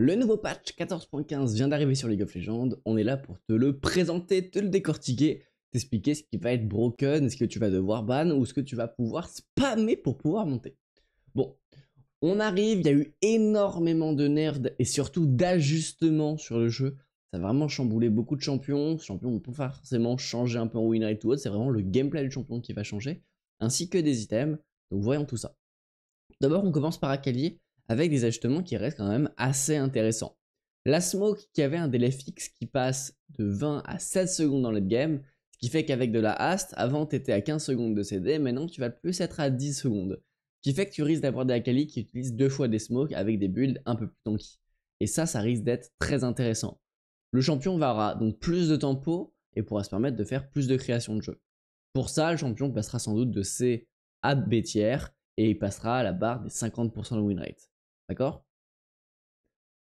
Le nouveau patch 14.15 vient d'arriver sur League of Legends. On est là pour te le présenter, te le décortiquer, t'expliquer ce qui va être broken, ce que tu vas devoir ban ou ce que tu vas pouvoir spammer pour pouvoir monter. Bon, on arrive, il y a eu énormément de nerds et surtout d'ajustements sur le jeu. Ça a vraiment chamboulé beaucoup de champions. Champions on peut pas forcément changer un peu en win rate ou autre. C'est vraiment le gameplay du champion qui va changer, ainsi que des items. Donc voyons tout ça. D'abord, on commence par Akali avec des ajustements qui restent quand même assez intéressants. La smoke qui avait un délai fixe qui passe de 20 à 7 secondes dans le game, ce qui fait qu'avec de la haste, avant tu étais à 15 secondes de CD, maintenant tu vas plus être à 10 secondes. Ce qui fait que tu risques d'avoir des Akali qui utilisent deux fois des smokes avec des builds un peu plus tanky. Et ça, ça risque d'être très intéressant. Le champion aura donc plus de tempo et pourra se permettre de faire plus de création de jeu. Pour ça, le champion passera sans doute de C à B tiers et il passera à la barre des 50% de win rate. D'accord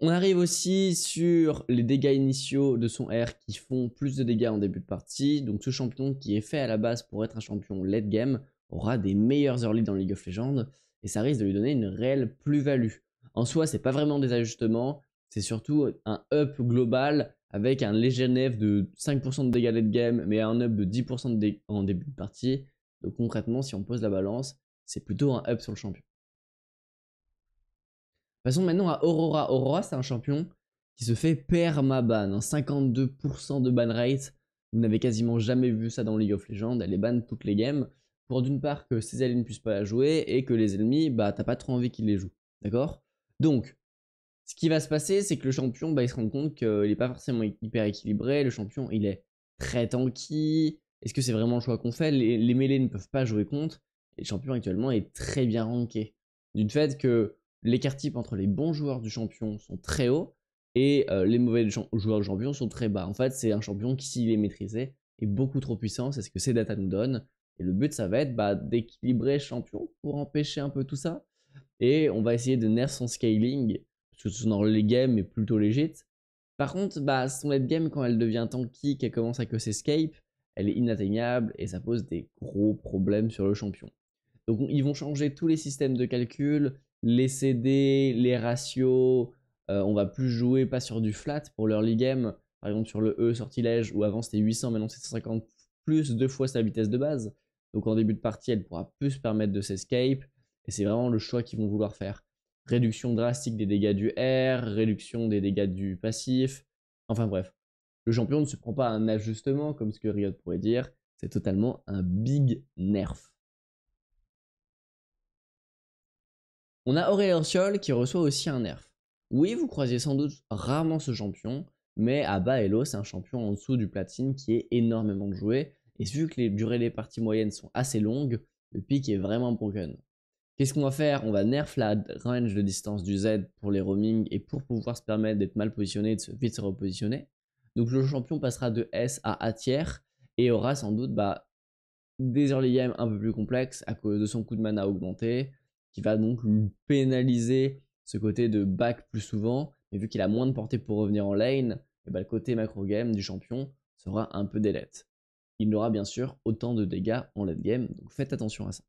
On arrive aussi sur les dégâts initiaux de son R qui font plus de dégâts en début de partie. Donc ce champion qui est fait à la base pour être un champion late game aura des meilleurs early dans League of Legends et ça risque de lui donner une réelle plus-value. En soi, c'est pas vraiment des ajustements, c'est surtout un up global avec un léger nef de 5% de dégâts late game, mais un up de 10% en début de partie. Donc concrètement, si on pose la balance, c'est plutôt un up sur le champion. Passons maintenant à Aurora. Aurora, c'est un champion qui se fait permaban. 52% hein. de ban rate. Vous n'avez quasiment jamais vu ça dans League of Legends. Elle est ban toutes les games. Pour d'une part que ses alliés ne puissent pas la jouer et que les ennemis, bah t'as pas trop envie qu'ils les jouent. D'accord Donc, ce qui va se passer, c'est que le champion, bah, il se rend compte qu'il n'est pas forcément hyper équilibré. Le champion, il est très tanky. Est-ce que c'est vraiment le choix qu'on fait les, mêlées ne peuvent pas jouer contre. Et le champion actuellement est très bien ranké. D'une fait que l'écart type entre les bons joueurs du champion sont très hauts et euh, les mauvais joueurs du champion sont très bas. En fait, c'est un champion qui, s'il est maîtrisé, est beaucoup trop puissant, c'est ce que ces data nous donnent. Et le but, ça va être bah, d'équilibrer champion pour empêcher un peu tout ça. Et on va essayer de nerf son scaling, parce que son early game est plutôt légit. Par contre, bah, son late game, quand elle devient tanky, qu'elle commence à que escape, elle est inatteignable et ça pose des gros problèmes sur le champion. Donc ils vont changer tous les systèmes de calcul, les CD, les ratios. Euh, on va plus jouer pas sur du flat pour l'early game, par exemple sur le E sortilège où avant c'était 800, maintenant c'est 150 plus deux fois sa vitesse de base. Donc en début de partie, elle pourra plus se permettre de s'escape et c'est vraiment le choix qu'ils vont vouloir faire. Réduction drastique des dégâts du R, réduction des dégâts du passif, enfin bref. Le champion ne se prend pas un ajustement comme ce que Riot pourrait dire, c'est totalement un big nerf. On a Aurélien Sol qui reçoit aussi un nerf. Oui, vous croisez sans doute rarement ce champion, mais à bas Elo, c'est un champion en dessous du platine qui est énormément joué, et vu que les durées des parties moyennes sont assez longues, le pic est vraiment broken. Qu'est-ce qu'on va faire On va nerf la range de distance du Z pour les roaming et pour pouvoir se permettre d'être mal positionné et de se vite se repositionner. Donc le champion passera de S à A tiers et aura sans doute bah, des early games un peu plus complexes à cause de son coût de mana augmenté, qui va donc lui pénaliser ce côté de back plus souvent. Et vu qu'il a moins de portée pour revenir en lane, eh ben, le côté macro game du champion sera un peu délette. Il n'aura bien sûr autant de dégâts en late game, donc faites attention à ça.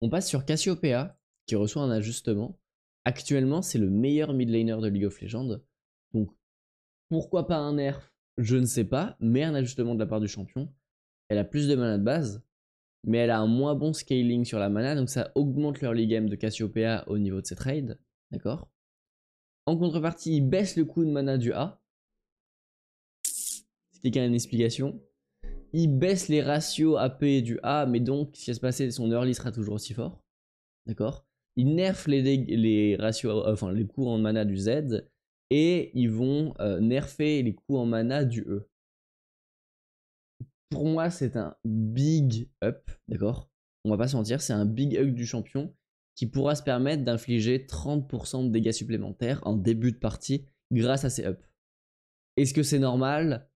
On passe sur Cassiopeia, qui reçoit un ajustement. Actuellement, c'est le meilleur mid laner de League of Legends. Donc, pourquoi pas un nerf Je ne sais pas, mais un ajustement de la part du champion. Elle a plus de mana de base, mais elle a un moins bon scaling sur la mana, donc ça augmente leur game de Cassiopeia au niveau de ses raid, d'accord En contrepartie, il baisse le coût de mana du A, C'était quand même une explication. Il baisse les ratios AP du A, mais donc, si ça se passait, son early sera toujours aussi fort, d'accord Il nerf les, les ratios, euh, enfin, les coûts en mana du Z, et ils vont euh, nerfer les coûts en mana du E pour moi, c'est un big up, d'accord On va pas se mentir, c'est un big up du champion qui pourra se permettre d'infliger 30% de dégâts supplémentaires en début de partie grâce à ses ups. Est-ce que c'est normal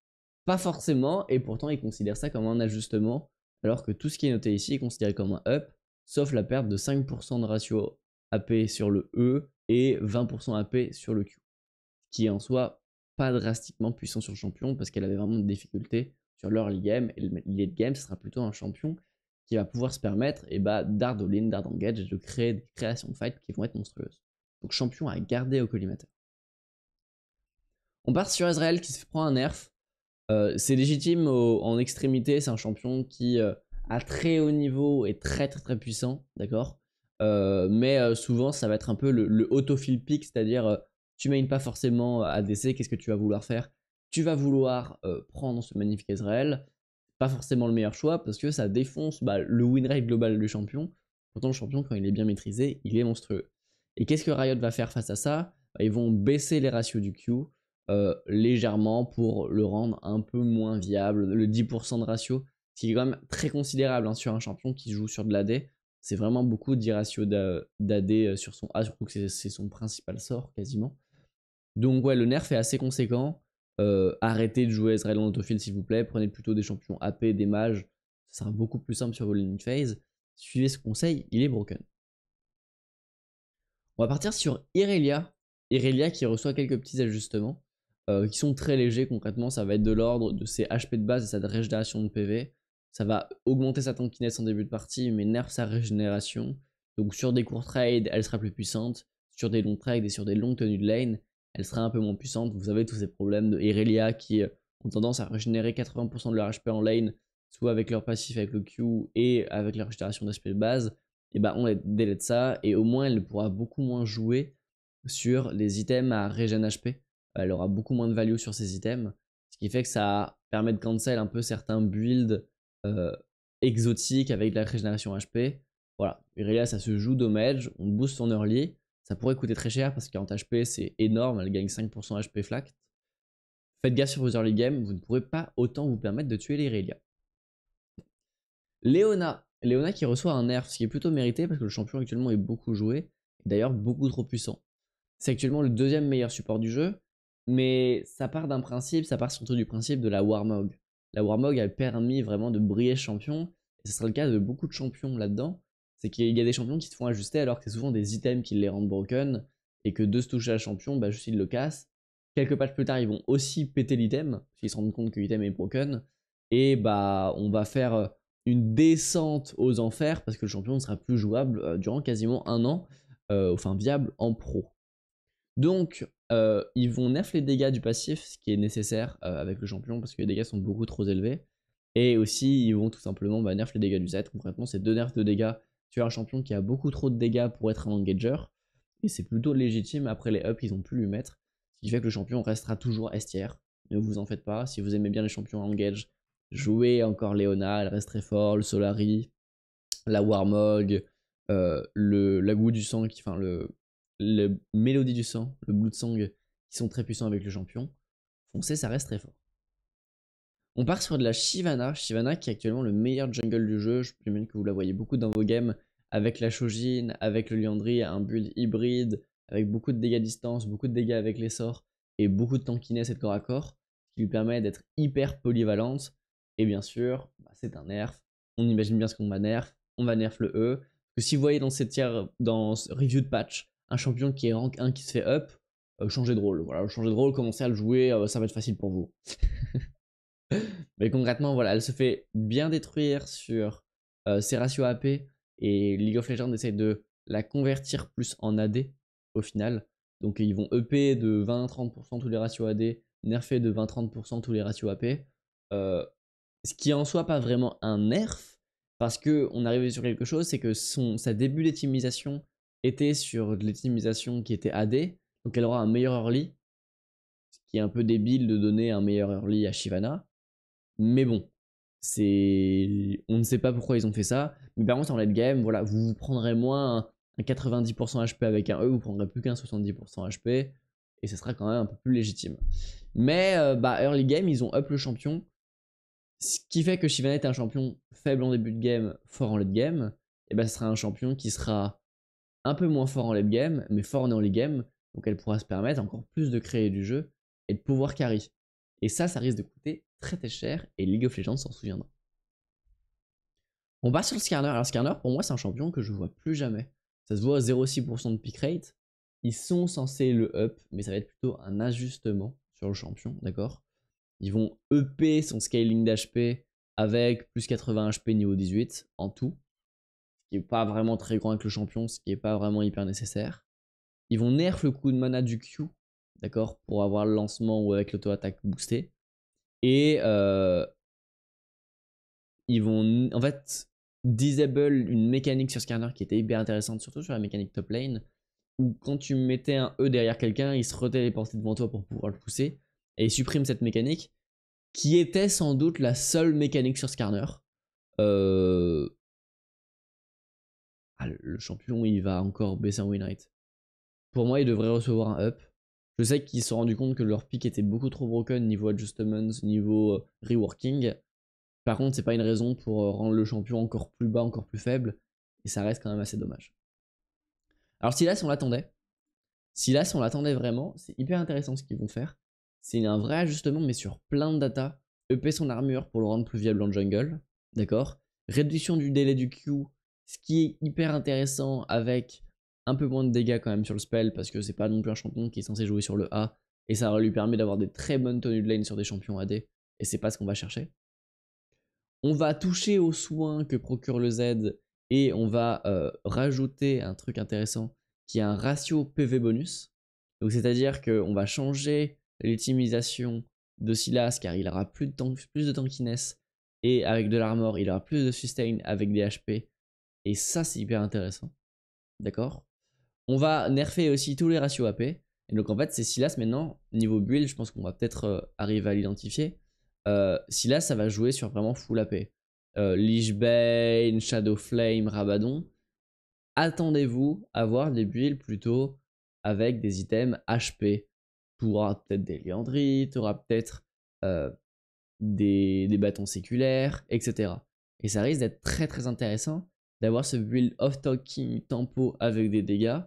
Pas forcément, et pourtant il considère ça comme un ajustement, alors que tout ce qui est noté ici est considéré comme un up, sauf la perte de 5% de ratio AP sur le E et 20% AP sur le Q. qui est en soi pas drastiquement puissant sur le champion, parce qu'elle avait vraiment de difficultés sur leur game. Et le late game, ce sera plutôt un champion qui va pouvoir se permettre et eh bah, d'ard all d'ard de créer des créations de fight qui vont être monstrueuses. Donc champion à garder au collimateur. On part sur Israël qui se prend un nerf. Euh, c'est légitime en extrémité, c'est un champion qui à euh, très haut niveau est très très très puissant, d'accord euh, Mais souvent ça va être un peu le, le autofill pick, c'est-à-dire tu main pas forcément ADC, qu'est-ce que tu vas vouloir faire tu vas vouloir euh, prendre ce magnifique Ezreal. Pas forcément le meilleur choix parce que ça défonce bah, le win rate global du champion. Pourtant, le champion, quand il est bien maîtrisé, il est monstrueux. Et qu'est-ce que Riot va faire face à ça bah, Ils vont baisser les ratios du Q euh, légèrement pour le rendre un peu moins viable. Le 10% de ratio, qui est quand même très considérable hein, sur un champion qui joue sur de l'AD. C'est vraiment beaucoup de ratio d'AD euh, sur son A, surtout que c'est son principal sort quasiment. Donc ouais, le nerf est assez conséquent. Euh, arrêtez de jouer Ezreal en autofill s'il vous plaît, prenez plutôt des champions AP, des mages, ça sera beaucoup plus simple sur vos lignes phase. Suivez ce conseil, il est broken. On va partir sur Irelia. Irelia qui reçoit quelques petits ajustements euh, qui sont très légers concrètement. Ça va être de l'ordre de ses HP de base et sa régénération de PV. Ça va augmenter sa tankiness en début de partie, mais nerf sa régénération. Donc sur des courts trades, elle sera plus puissante. Sur des longs trades et sur des longues tenues de lane, elle serait un peu moins puissante. Vous avez tous ces problèmes de Irelia qui euh, ont tendance à régénérer 80% de leur HP en lane, soit avec leur passif, avec le Q et avec la régénération d'HP de base. Et eh bah, ben, on de ça et au moins elle pourra beaucoup moins jouer sur les items à régén HP. Elle aura beaucoup moins de value sur ces items, ce qui fait que ça permet de cancel un peu certains builds euh, exotiques avec la régénération HP. Voilà, Irelia ça se joue dommage, on boost son early, ça pourrait coûter très cher parce qu'en HP c'est énorme, elle gagne 5% HP flact. Faites gaffe sur vos early game, vous ne pourrez pas autant vous permettre de tuer les Relia. Leona, Léona qui reçoit un nerf, ce qui est plutôt mérité parce que le champion actuellement est beaucoup joué, d'ailleurs beaucoup trop puissant. C'est actuellement le deuxième meilleur support du jeu, mais ça part d'un principe, ça part surtout du principe de la Warmog. La Warmog a permis vraiment de briller champion, et ce sera le cas de beaucoup de champions là-dedans, c'est qu'il y a des champions qui se font ajuster alors que c'est souvent des items qui les rendent broken et que de se toucher à champion, bah, juste ils le cassent. Quelques pages plus tard, ils vont aussi péter l'item, s'ils se rendent compte que l'item est broken, et bah on va faire euh, une descente aux enfers parce que le champion ne sera plus jouable euh, durant quasiment un an, euh, enfin viable en pro. Donc ils vont nerf les dégâts du passif, ce qui est nécessaire avec le champion parce que les dégâts sont beaucoup trop élevés. Et aussi ils vont tout simplement bah, nerf les dégâts du Z. Concrètement, c'est deux nerfs de dégâts tu as un champion qui a beaucoup trop de dégâts pour être un engager, et c'est plutôt légitime après les ups qu'ils ont pu lui mettre, ce qui fait que le champion restera toujours estière. Ne vous en faites pas, si vous aimez bien les champions engage, jouez encore Léona, elle reste très fort, le Solari, la Warmog, euh, le, la goût du sang, qui, enfin le, le mélodie du sang, le Blood Sang, qui sont très puissants avec le champion. Foncez, ça reste très fort. On part sur de la Shivana. Shivana qui est actuellement le meilleur jungle du jeu. Je présume que vous la voyez beaucoup dans vos games avec la Shojin, avec le Liandry, un build hybride, avec beaucoup de dégâts à distance, beaucoup de dégâts avec les sorts et beaucoup de tankiness et de corps à corps, qui lui permet d'être hyper polyvalente. Et bien sûr, bah, c'est un nerf. On imagine bien ce qu'on va nerf. On va nerf le E. Que si vous voyez dans cette tiers, dans ce review de patch, un champion qui est rank 1 qui se fait up, euh, changez de rôle. Voilà, changez de rôle, commencez à le jouer, euh, ça va être facile pour vous. Mais concrètement, voilà, elle se fait bien détruire sur euh, ses ratios AP et League of Legends essaie de la convertir plus en AD au final. Donc ils vont EP de 20-30% tous les ratios AD, nerfer de 20-30% tous les ratios AP. Euh, ce qui en soit pas vraiment un nerf, parce que on arrivait sur quelque chose, c'est que son, sa début d'optimisation était sur l'optimisation qui était AD, donc elle aura un meilleur early, ce qui est un peu débile de donner un meilleur early à Shivana, mais bon, c'est. On ne sait pas pourquoi ils ont fait ça. Mais par contre, en late game, voilà, vous, vous prendrez moins un, 90% HP avec un E, vous prendrez plus qu'un 70% HP. Et ce sera quand même un peu plus légitime. Mais euh, bah, early game, ils ont up le champion. Ce qui fait que Vanette est un champion faible en début de game, fort en late game. Et bah, ce sera un champion qui sera un peu moins fort en late game, mais fort en early game. Donc elle pourra se permettre encore plus de créer du jeu et de pouvoir carry. Et ça, ça risque de coûter très très cher et League of Legends s'en souviendra. On passe sur le Skarner. Alors Skarner, pour moi, c'est un champion que je vois plus jamais. Ça se voit à 0,6% de pick rate. Ils sont censés le up, mais ça va être plutôt un ajustement sur le champion, d'accord Ils vont EP son scaling d'HP avec plus 80 HP niveau 18 en tout. Ce qui n'est pas vraiment très grand avec le champion, ce qui n'est pas vraiment hyper nécessaire. Ils vont nerf le coup de mana du Q d'accord Pour avoir le lancement ou avec l'auto-attaque boostée. Et euh, ils vont en fait disable une mécanique sur Skarner qui était hyper intéressante, surtout sur la mécanique top lane, où quand tu mettais un E derrière quelqu'un, il se retéléportait devant toi pour pouvoir le pousser, et il supprime cette mécanique, qui était sans doute la seule mécanique sur Skarner. Euh, ah, le champion, il va encore baisser un win rate. Pour moi, il devrait recevoir un up. Je sais qu'ils se sont rendus compte que leur pick était beaucoup trop broken niveau adjustments, niveau euh, reworking. Par contre, c'est pas une raison pour euh, rendre le champion encore plus bas, encore plus faible. Et ça reste quand même assez dommage. Alors Silas, on l'attendait. Silas, on l'attendait vraiment. C'est hyper intéressant ce qu'ils vont faire. C'est un vrai ajustement, mais sur plein de data. EP son armure pour le rendre plus viable en jungle. D'accord Réduction du délai du Q, ce qui est hyper intéressant avec un peu moins de dégâts quand même sur le spell parce que c'est pas non plus un champion qui est censé jouer sur le A et ça lui permet d'avoir des très bonnes tenues de lane sur des champions AD et c'est pas ce qu'on va chercher. On va toucher aux soins que procure le Z et on va euh, rajouter un truc intéressant qui est un ratio PV bonus. Donc c'est-à-dire qu'on va changer l'utilisation de Silas car il aura plus de, temps plus de tankiness et avec de l'armor il aura plus de sustain avec des HP et ça c'est hyper intéressant. D'accord on va nerfer aussi tous les ratios AP. Et donc en fait, c'est Silas maintenant, niveau build, je pense qu'on va peut-être euh, arriver à l'identifier. Euh, Silas, ça va jouer sur vraiment full AP. Euh, Lich Bane, Shadow Flame, Rabadon. Attendez-vous à voir des builds plutôt avec des items HP. Tu peut-être des liandrites tu peut-être euh, des, des bâtons séculaires, etc. Et ça risque d'être très très intéressant d'avoir ce build off-talking tempo avec des dégâts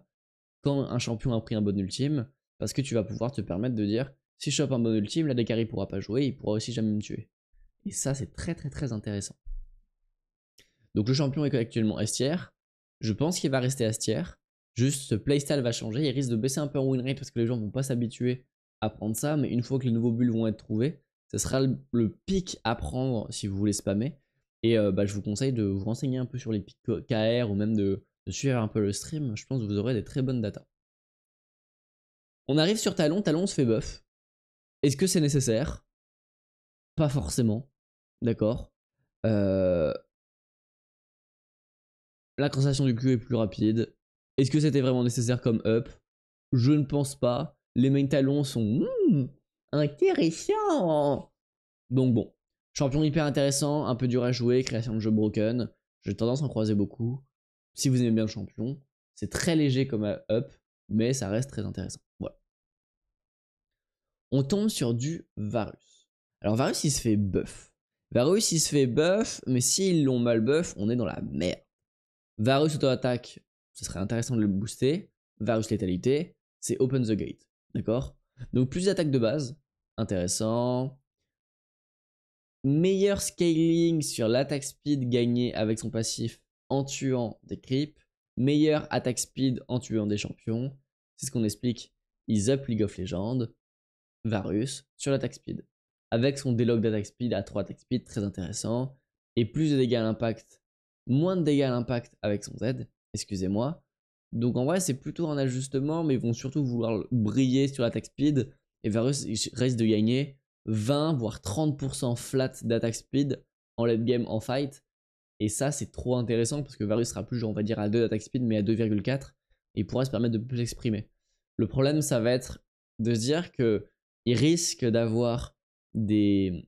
quand un champion a pris un bon ultime, parce que tu vas pouvoir te permettre de dire si je chope un bon ultime, la Dakari pourra pas jouer, il pourra aussi jamais me tuer. Et ça, c'est très très très intéressant. Donc le champion est actuellement estier. Je pense qu'il va rester Astier. Juste ce playstyle va changer. Il risque de baisser un peu en win rate parce que les gens vont pas s'habituer à prendre ça. Mais une fois que les nouveaux bulles vont être trouvés, ce sera le, pic à prendre si vous voulez spammer. Et euh, bah, je vous conseille de vous renseigner un peu sur les pics KR ou même de de suivre un peu le stream, je pense que vous aurez des très bonnes datas. On arrive sur Talon, Talon se fait buff. Est-ce que c'est nécessaire Pas forcément, d'accord euh, La crassation du cul est plus rapide. Est-ce que c'était vraiment nécessaire comme up Je ne pense pas. Les mains talons sont hmm, intéressants. Donc bon, champion hyper intéressant, un peu dur à jouer, création de jeu broken. J'ai tendance à en croiser beaucoup. Si vous aimez bien le champion, c'est très léger comme euh, up, mais ça reste très intéressant. Voilà. On tombe sur du Varus. Alors Varus, il se fait buff. Varus, il se fait buff, mais s'ils l'ont mal buff, on est dans la merde. Varus auto-attaque, ce serait intéressant de le booster. Varus létalité, c'est open the gate. D'accord Donc plus d'attaques de base, intéressant. Meilleur scaling sur l'attaque speed gagnée avec son passif, en tuant des creeps, meilleur attack speed en tuant des champions. C'est ce qu'on explique. Ils up League of Legends, Varus, sur l'attack speed. Avec son délog d'attack speed à 3 attack speed, très intéressant. Et plus de dégâts à l'impact, moins de dégâts à l'impact avec son Z, excusez-moi. Donc en vrai, c'est plutôt un ajustement, mais ils vont surtout vouloir briller sur l'attack speed. Et Varus reste de gagner 20 voire 30% flat d'attack speed en late game en fight et ça, c'est trop intéressant parce que Varus sera plus, on va dire, à 2 d'attaque speed, mais à 2,4 et pourra se permettre de plus exprimer. Le problème, ça va être de se dire que il risque d'avoir des...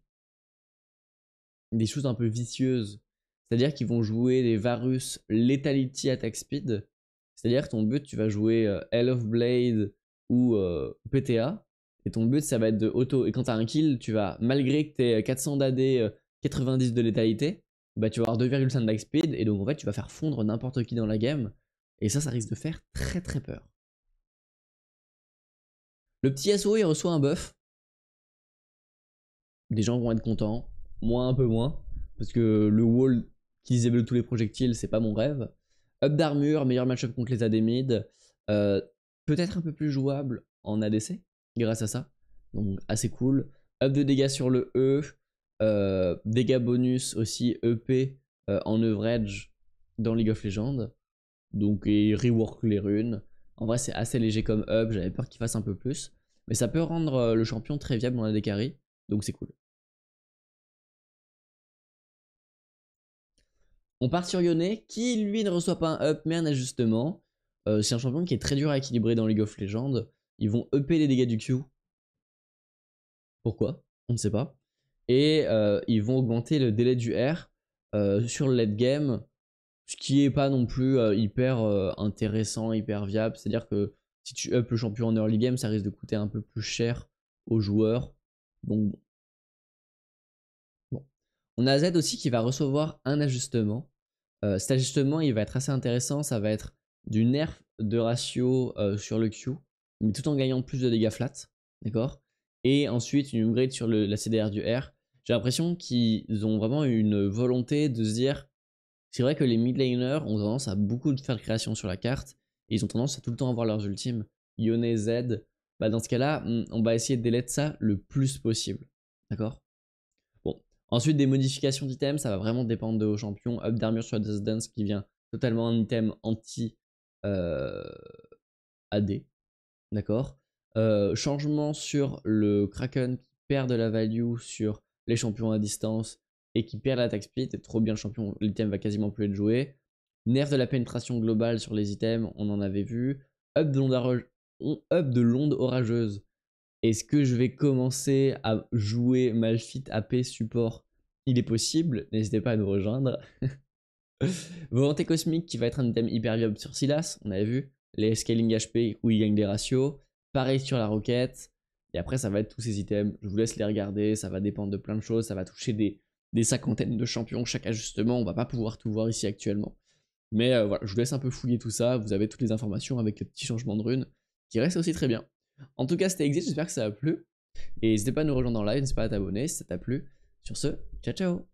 des choses un peu vicieuses. C'est-à-dire qu'ils vont jouer des Varus Lethality Attack Speed. C'est-à-dire ton but, tu vas jouer euh, Hell of Blade ou euh, PTA. Et ton but, ça va être de auto. Et quand as un kill, tu vas, malgré que tu aies 400 d'AD, 90 de létalité, bah tu vas avoir 2,5 de speed et donc en fait tu vas faire fondre n'importe qui dans la game et ça ça risque de faire très très peur. Le petit SO il reçoit un buff. Des gens vont être contents, moi un peu moins parce que le wall qui disable tous les projectiles c'est pas mon rêve. Up d'armure, meilleur matchup contre les adémides, euh, peut-être un peu plus jouable en ADC grâce à ça, donc assez cool. Up de dégâts sur le E, dégâts euh, bonus aussi EP euh, en average dans League of Legends. Donc il rework les runes. En vrai c'est assez léger comme up, j'avais peur qu'il fasse un peu plus. Mais ça peut rendre euh, le champion très viable dans la décarie, donc c'est cool. On part sur Yone, qui lui ne reçoit pas un up mais un ajustement. c'est un champion qui est très dur à équilibrer dans League of Legends. Ils vont EP les dégâts du Q. Pourquoi On ne sait pas et euh, ils vont augmenter le délai du R euh, sur le late game, ce qui n'est pas non plus euh, hyper intéressant, hyper viable. C'est-à-dire que si tu up le champion en early game, ça risque de coûter un peu plus cher aux joueurs. bon. On a Z aussi qui va recevoir un ajustement. cet ajustement, il va être assez intéressant. Ça va être du nerf de ratio sur le Q, mais tout en gagnant plus de dégâts flat. D'accord et ensuite une upgrade sur la CDR du R j'ai l'impression qu'ils ont vraiment une volonté de se dire c'est vrai que les mid ont tendance à beaucoup de faire de création sur la carte et ils ont tendance à tout le temps avoir leurs ultimes. Yone, Z, bah, dans ce cas-là, on va essayer de délai ça le plus possible. D'accord Bon. Ensuite, des modifications d'items, ça va vraiment dépendre de vos champions. Up d'armure sur la Dance qui vient totalement un item anti euh, AD. D'accord euh, Changement sur le Kraken qui perd de la value sur les champions à distance et qui perdent la speed, split, trop bien le champion, l'item va quasiment plus être joué. Nerf de la pénétration globale sur les items, on en avait vu. Up de l'onde, up de orageuse. Est-ce que je vais commencer à jouer Malphite AP support Il est possible, n'hésitez pas à nous rejoindre. Volonté cosmique qui va être un item hyper viable sur Silas, on avait vu. Les scaling HP où il gagne des ratios. Pareil sur la roquette. Et après, ça va être tous ces items. Je vous laisse les regarder. Ça va dépendre de plein de choses. Ça va toucher des, cinquantaines de champions chaque ajustement. On va pas pouvoir tout voir ici actuellement. Mais euh, voilà, je vous laisse un peu fouiller tout ça. Vous avez toutes les informations avec le petits changement de runes qui reste aussi très bien. En tout cas, c'était Exit. J'espère que ça a plu. Et n'hésitez pas à nous rejoindre en live. N'hésitez pas à t'abonner si ça t'a plu. Sur ce, ciao ciao